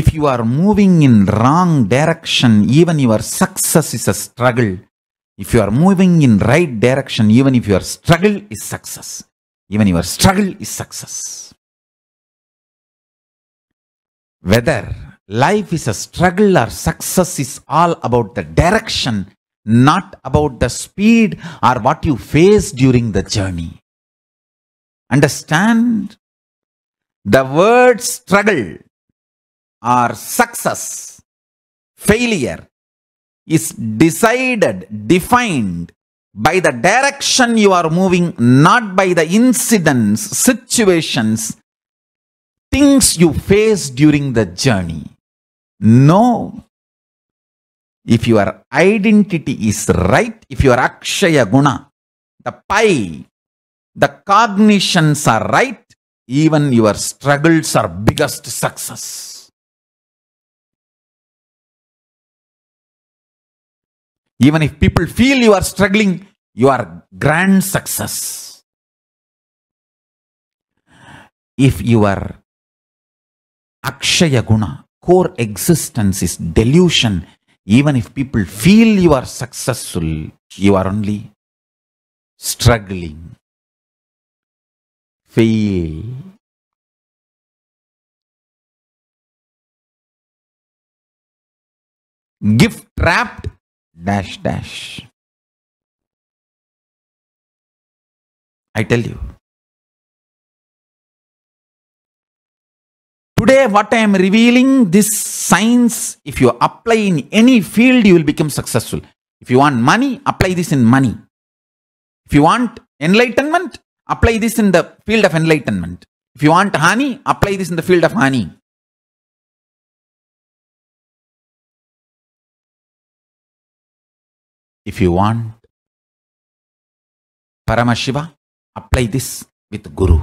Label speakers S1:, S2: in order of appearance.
S1: if you are moving in wrong direction, even your success is a struggle. If you are moving in right direction, even if your struggle is success. Even your struggle is success. Whether life is a struggle or success is all about the direction, not about the speed or what you face during the journey. Understand? The word struggle or success, failure is decided, defined by the direction you are moving, not by the incidents, situations, things you face during the journey. No. If your identity is right, if your Akshaya Guna, the pi, the cognitions are right,
S2: even your struggles are biggest success. Even if people feel you are struggling, you are grand success. If your Akshaya Guna, core existence
S1: is delusion, even if people feel you are successful, you are
S2: only struggling. feel Gift trapped dash dash. I tell you. Today, what I am revealing, this science,
S1: if you apply in any field, you will become successful. If you want money, apply this in money. If you want enlightenment, apply this in the field of enlightenment.
S2: If you want honey, apply this in the field of honey. If you want Paramashiva, apply this with Guru.